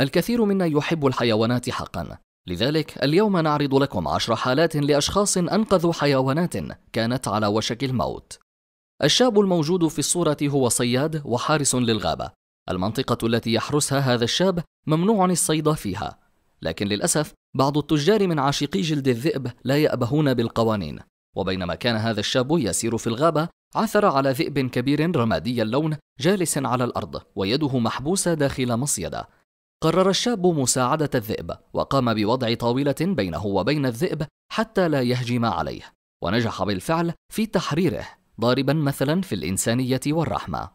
الكثير منا يحب الحيوانات حقا لذلك اليوم نعرض لكم عشر حالات لأشخاص أنقذوا حيوانات كانت على وشك الموت الشاب الموجود في الصورة هو صياد وحارس للغابة المنطقة التي يحرسها هذا الشاب ممنوع الصيد فيها لكن للأسف بعض التجار من عاشقي جلد الذئب لا يأبهون بالقوانين وبينما كان هذا الشاب يسير في الغابة عثر على ذئب كبير رمادي اللون جالس على الأرض ويده محبوسة داخل مصيدة قرر الشاب مساعدة الذئب وقام بوضع طاولة بينه وبين الذئب حتى لا يهجم عليه ونجح بالفعل في تحريره ضاربا مثلا في الإنسانية والرحمة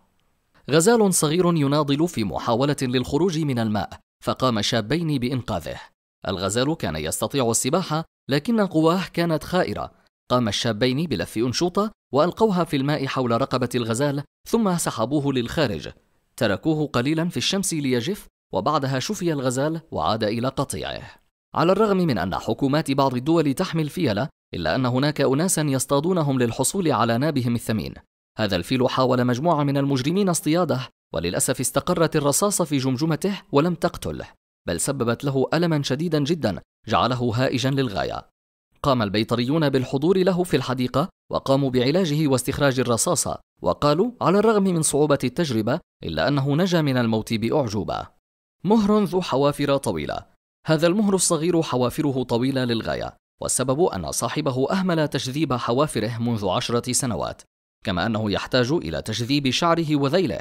غزال صغير يناضل في محاولة للخروج من الماء فقام شابين بإنقاذه الغزال كان يستطيع السباحة لكن قواه كانت خائرة قام الشابين بلف أنشوطة وألقوها في الماء حول رقبة الغزال ثم سحبوه للخارج تركوه قليلا في الشمس ليجف وبعدها شفي الغزال وعاد إلى قطيعه على الرغم من أن حكومات بعض الدول تحمي الفيلة إلا أن هناك أناسا يصطادونهم للحصول على نابهم الثمين هذا الفيل حاول مجموعة من المجرمين اصطياده وللأسف استقرت الرصاصة في جمجمته ولم تقتله بل سببت له ألما شديدا جدا جعله هائجا للغاية قام البيطريون بالحضور له في الحديقة وقاموا بعلاجه واستخراج الرصاصة وقالوا على الرغم من صعوبة التجربة إلا أنه نجا من الموت بأعجوبة مهر ذو حوافر طويلة هذا المهر الصغير حوافره طويلة للغاية والسبب أن صاحبه أهمل تجذيب حوافره منذ عشرة سنوات كما أنه يحتاج إلى تجذيب شعره وذيله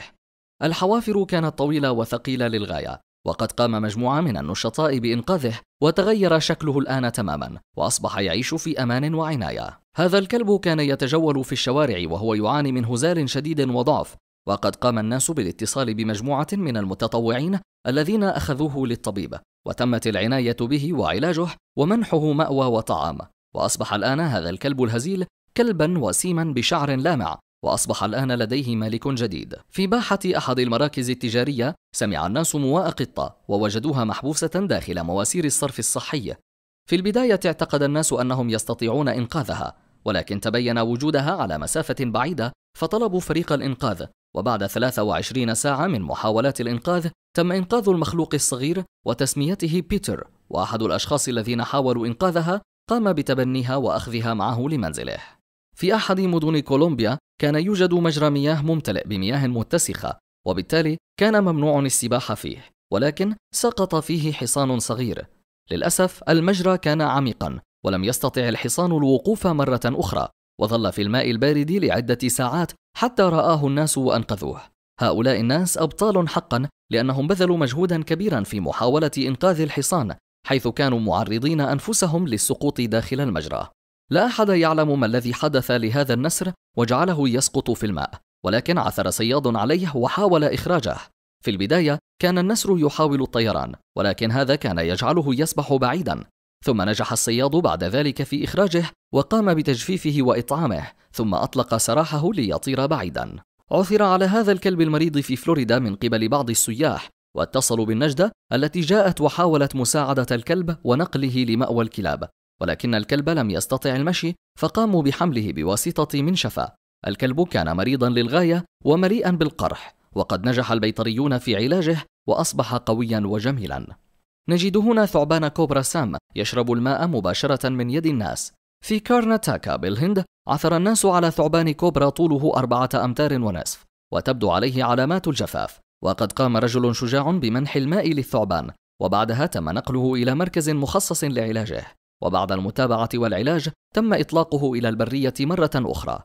الحوافر كانت طويلة وثقيلة للغاية وقد قام مجموعة من النشطاء بإنقاذه وتغير شكله الآن تماما وأصبح يعيش في أمان وعناية هذا الكلب كان يتجول في الشوارع وهو يعاني من هزال شديد وضعف وقد قام الناس بالاتصال بمجموعة من المتطوعين الذين أخذوه للطبيبة وتمت العناية به وعلاجه ومنحه مأوى وطعام وأصبح الآن هذا الكلب الهزيل كلبا وسيما بشعر لامع وأصبح الآن لديه مالك جديد في باحة أحد المراكز التجارية سمع الناس مواء قطة ووجدوها محبوسة داخل مواسير الصرف الصحي في البداية اعتقد الناس أنهم يستطيعون إنقاذها ولكن تبين وجودها على مسافة بعيدة فطلبوا فريق الإنقاذ وبعد 23 ساعة من محاولات الإنقاذ تم إنقاذ المخلوق الصغير وتسميته بيتر وأحد الأشخاص الذين حاولوا إنقاذها قام بتبنيها وأخذها معه لمنزله في أحد مدن كولومبيا كان يوجد مجرى مياه ممتلئ بمياه متسخة وبالتالي كان ممنوع السباحة فيه ولكن سقط فيه حصان صغير للأسف المجرى كان عميقا ولم يستطع الحصان الوقوف مرة أخرى وظل في الماء البارد لعدة ساعات حتى رآه الناس وأنقذوه. هؤلاء الناس أبطال حقا لأنهم بذلوا مجهودا كبيرا في محاولة إنقاذ الحصان حيث كانوا معرضين أنفسهم للسقوط داخل المجرى. لا أحد يعلم ما الذي حدث لهذا النسر وجعله يسقط في الماء، ولكن عثر صياد عليه وحاول إخراجه. في البداية كان النسر يحاول الطيران، ولكن هذا كان يجعله يسبح بعيدا، ثم نجح الصياد بعد ذلك في إخراجه وقام بتجفيفه وإطعامه ثم أطلق سراحه ليطير بعيدا عثر على هذا الكلب المريض في فلوريدا من قبل بعض السياح واتصلوا بالنجدة التي جاءت وحاولت مساعدة الكلب ونقله لمأوى الكلاب ولكن الكلب لم يستطع المشي فقاموا بحمله بواسطة منشفة الكلب كان مريضا للغاية ومليئا بالقرح وقد نجح البيطريون في علاجه وأصبح قويا وجميلا نجد هنا ثعبان كوبرا سام يشرب الماء مباشرة من يد الناس في كارناتاكا بالهند عثر الناس على ثعبان كوبرا طوله أربعة أمتار ونصف وتبدو عليه علامات الجفاف وقد قام رجل شجاع بمنح الماء للثعبان وبعدها تم نقله إلى مركز مخصص لعلاجه وبعد المتابعة والعلاج تم إطلاقه إلى البرية مرة أخرى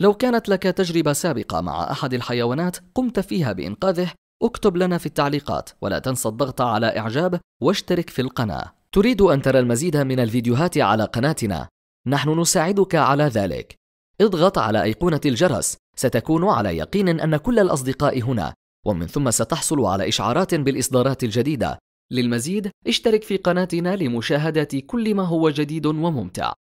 لو كانت لك تجربة سابقة مع أحد الحيوانات قمت فيها بإنقاذه اكتب لنا في التعليقات ولا تنسى الضغط على إعجاب واشترك في القناة تريد أن ترى المزيد من الفيديوهات على قناتنا نحن نساعدك على ذلك اضغط على أيقونة الجرس ستكون على يقين أن كل الأصدقاء هنا ومن ثم ستحصل على إشعارات بالإصدارات الجديدة للمزيد اشترك في قناتنا لمشاهدة كل ما هو جديد وممتع